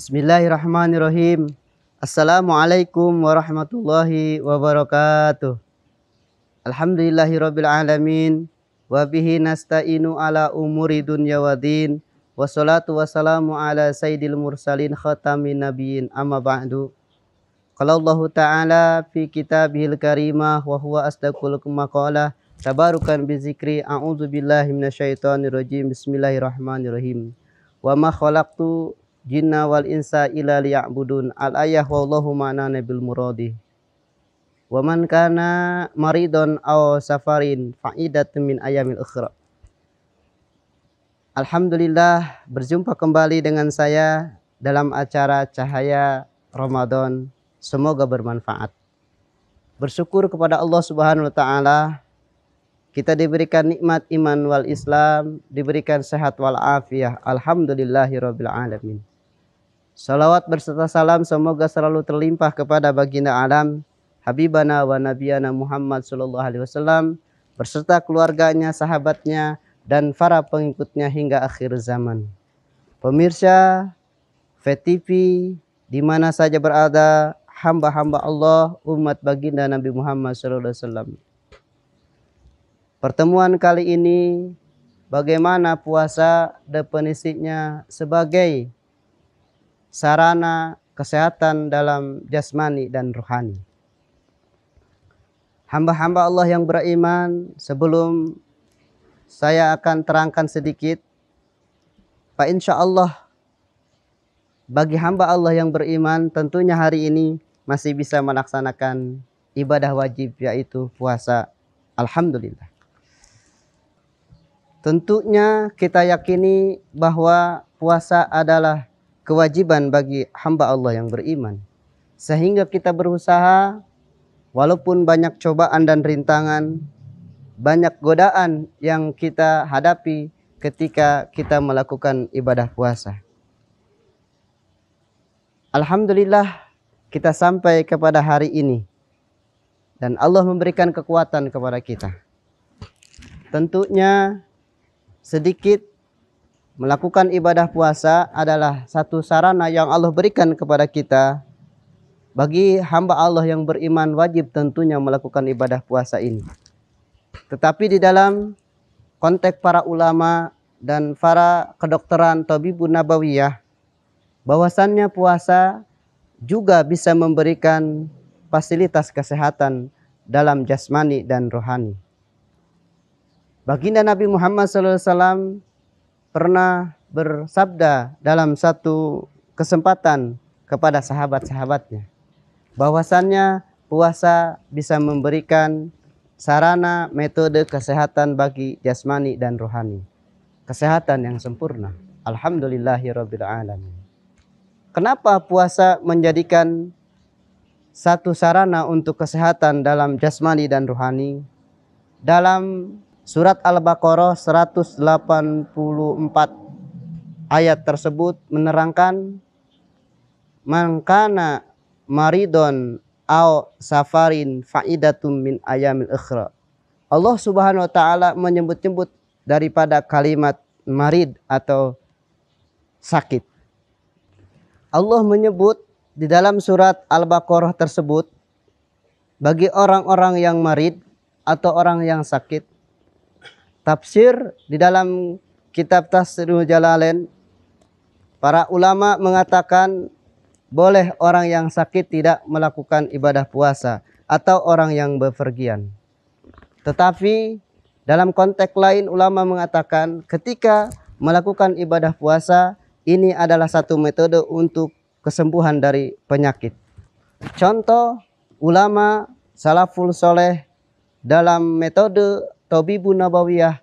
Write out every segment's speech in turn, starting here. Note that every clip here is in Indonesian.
Bismillahirrahmanirrahim. Assalamualaikum warahmatullahi wabarakatuh. Alhamdulillahirabbil alamin wa nasta'inu ala umuri dunya din. Wassalatu wassalamu ala sayyidil mursalin khatamin nabiyin. amma ba'du. Kalau Allah ta'ala fi kitabihil karimah wa huwa asdaqul maqalah tabarukan bizikri a'udzu billahi minasyaitonir rajim bismillahirrahmanirrahim wa ma khalaqtu jinna wal insa ila liya'budun al ayah wa allahu ma'na nabil muradi wa man kana maridon aw safarin fa'idat min ayamil ukhra Alhamdulillah berjumpa kembali dengan saya dalam acara Cahaya Ramadan. Semoga bermanfaat. Bersyukur kepada Allah Subhanahu wa taala kita diberikan nikmat iman wal Islam, diberikan sehat wal afiah. Alhamdulillahirabbil alamin. Salawat berserta salam semoga selalu terlimpah kepada baginda alam Habibana wa Nabiyana Muhammad Sallallahu Alaihi Wasallam berserta keluarganya, sahabatnya, dan para pengikutnya hingga akhir zaman. Pemirsa VTV di mana saja berada hamba-hamba Allah umat baginda Nabi Muhammad Sallallahu Alaihi Wasallam. Pertemuan kali ini bagaimana puasa definisinya sebagai sarana kesehatan dalam jasmani dan rohani. Hamba-hamba Allah yang beriman, sebelum saya akan terangkan sedikit, Pak insya Allah bagi hamba Allah yang beriman tentunya hari ini masih bisa melaksanakan ibadah wajib yaitu puasa. Alhamdulillah. Tentunya kita yakini bahwa puasa adalah kewajiban bagi hamba Allah yang beriman. Sehingga kita berusaha walaupun banyak cobaan dan rintangan, banyak godaan yang kita hadapi ketika kita melakukan ibadah puasa. Alhamdulillah kita sampai kepada hari ini dan Allah memberikan kekuatan kepada kita. Tentunya sedikit melakukan ibadah puasa adalah satu sarana yang Allah berikan kepada kita. Bagi hamba Allah yang beriman wajib tentunya melakukan ibadah puasa ini. Tetapi di dalam konteks para ulama dan para kedokteran tabibun nabawiyah bahwasannya puasa juga bisa memberikan fasilitas kesehatan dalam jasmani dan rohani. Baginda Nabi Muhammad SAW pernah bersabda dalam satu kesempatan kepada sahabat-sahabatnya bahwasannya puasa bisa memberikan sarana metode kesehatan bagi jasmani dan rohani kesehatan yang sempurna alhamdulillahirabbil alamin kenapa puasa menjadikan satu sarana untuk kesehatan dalam jasmani dan rohani dalam Surat Al-Baqarah 184 ayat tersebut menerangkan mangkana maridon au safarin faidatum min ayamil ikhra. Allah Subhanahu wa taala menyebut-nyebut daripada kalimat marid atau sakit. Allah menyebut di dalam surat Al-Baqarah tersebut bagi orang-orang yang marid atau orang yang sakit tafsir di dalam kitab Tafsirul Jalalain para ulama mengatakan boleh orang yang sakit tidak melakukan ibadah puasa atau orang yang bepergian. Tetapi dalam konteks lain ulama mengatakan ketika melakukan ibadah puasa ini adalah satu metode untuk kesembuhan dari penyakit. Contoh ulama salaful soleh dalam metode Tabibu Nabawiyah,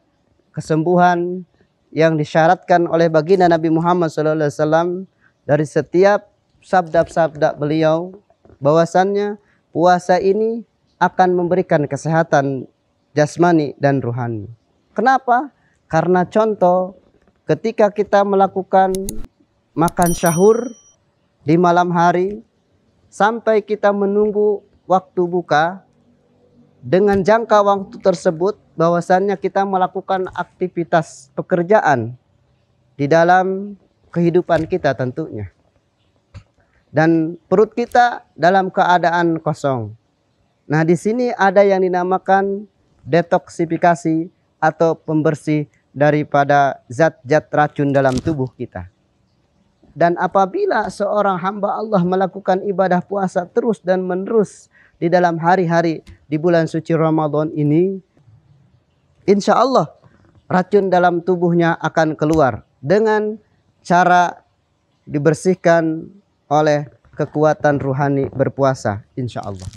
kesembuhan yang disyaratkan oleh baginda Nabi Muhammad SAW dari setiap sabda-sabda beliau bahwasannya puasa ini akan memberikan kesehatan jasmani dan ruhani. Kenapa? Karena contoh ketika kita melakukan makan syahur di malam hari sampai kita menunggu waktu buka dengan jangka waktu tersebut bahwasannya kita melakukan aktivitas pekerjaan di dalam kehidupan kita tentunya. Dan perut kita dalam keadaan kosong. Nah, di sini ada yang dinamakan detoksifikasi atau pembersih daripada zat-zat racun dalam tubuh kita. Dan apabila seorang hamba Allah melakukan ibadah puasa terus dan menerus di dalam hari-hari di bulan suci Ramadan ini, insya Allah racun dalam tubuhnya akan keluar dengan cara dibersihkan oleh kekuatan ruhani berpuasa, insya Allah.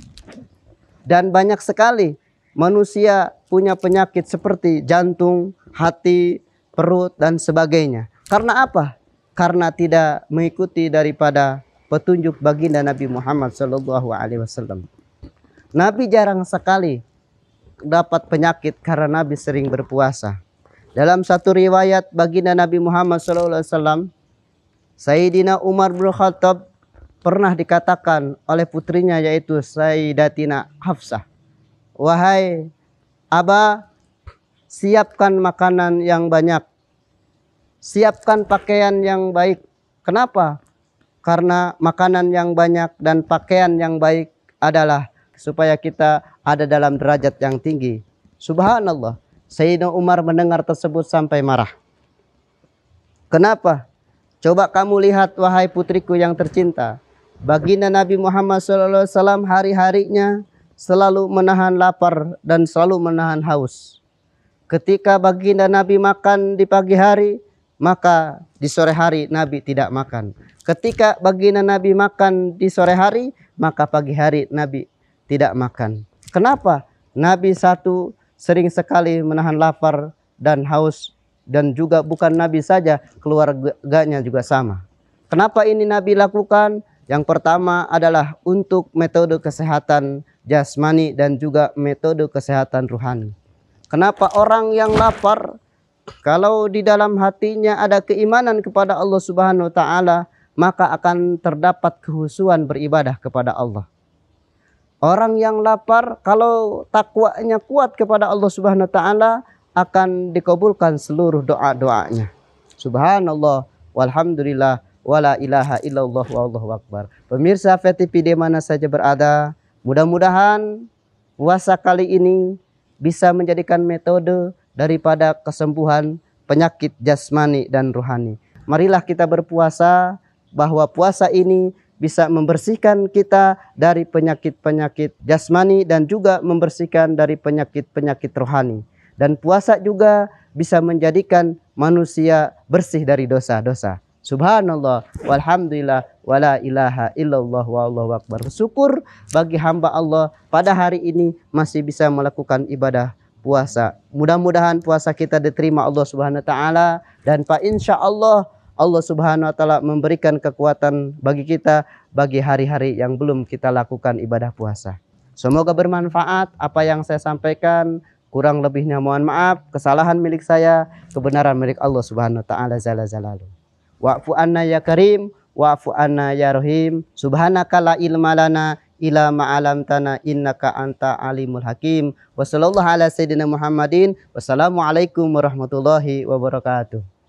Dan banyak sekali manusia punya penyakit seperti jantung, hati, perut, dan sebagainya. Karena apa? Karena tidak mengikuti daripada petunjuk baginda Nabi Muhammad SAW. Nabi jarang sekali dapat penyakit karena Nabi sering berpuasa. Dalam satu riwayat baginda Nabi Muhammad SAW, Sayyidina Umar bin Khattab pernah dikatakan oleh putrinya yaitu Sayyidatina Hafsah. Wahai Aba, siapkan makanan yang banyak. Siapkan pakaian yang baik. Kenapa? Karena makanan yang banyak dan pakaian yang baik adalah supaya kita ada dalam derajat yang tinggi. Subhanallah, Sayyidina Umar mendengar tersebut sampai marah. Kenapa? Coba kamu lihat wahai putriku yang tercinta. Baginda Nabi Muhammad SAW hari-harinya selalu menahan lapar dan selalu menahan haus. Ketika baginda Nabi makan di pagi hari, maka di sore hari Nabi tidak makan. Ketika baginda Nabi makan di sore hari, maka pagi hari Nabi tidak makan. Kenapa? Nabi satu sering sekali menahan lapar dan haus dan juga bukan Nabi saja, keluarganya juga sama. Kenapa ini Nabi lakukan? Yang pertama adalah untuk metode kesehatan jasmani dan juga metode kesehatan ruhani. Kenapa orang yang lapar kalau di dalam hatinya ada keimanan kepada Allah Subhanahu wa taala, maka akan terdapat kehusuan beribadah kepada Allah. Orang yang lapar kalau takwanya kuat kepada Allah Subhanahu wa taala akan dikabulkan seluruh doa-doanya. Subhanallah walhamdulillah wala ilaha illallah wallahu akbar. Pemirsa di mana saja berada, mudah-mudahan puasa kali ini bisa menjadikan metode daripada kesembuhan penyakit jasmani dan rohani. Marilah kita berpuasa bahwa puasa ini bisa membersihkan kita dari penyakit-penyakit jasmani dan juga membersihkan dari penyakit-penyakit rohani. Dan puasa juga bisa menjadikan manusia bersih dari dosa-dosa. Subhanallah, walhamdulillah, wala ilaha illallah Allah akbar. Bersyukur bagi hamba Allah pada hari ini masih bisa melakukan ibadah puasa. Mudah-mudahan puasa kita diterima Allah Subhanahu wa taala dan Pak insya Allah Allah Subhanahu wa taala memberikan kekuatan bagi kita bagi hari-hari yang belum kita lakukan ibadah puasa. Semoga bermanfaat apa yang saya sampaikan. Kurang lebihnya mohon maaf, kesalahan milik saya, kebenaran milik Allah Subhanahu wa taala zala zalalu. Wa'fu anna ya karim, wa'fu anna ya rahim. Subhanaka la ilma lana ila ma'alam tana innaka anta alimul hakim. Wassalamualaikum warahmatullahi wabarakatuh.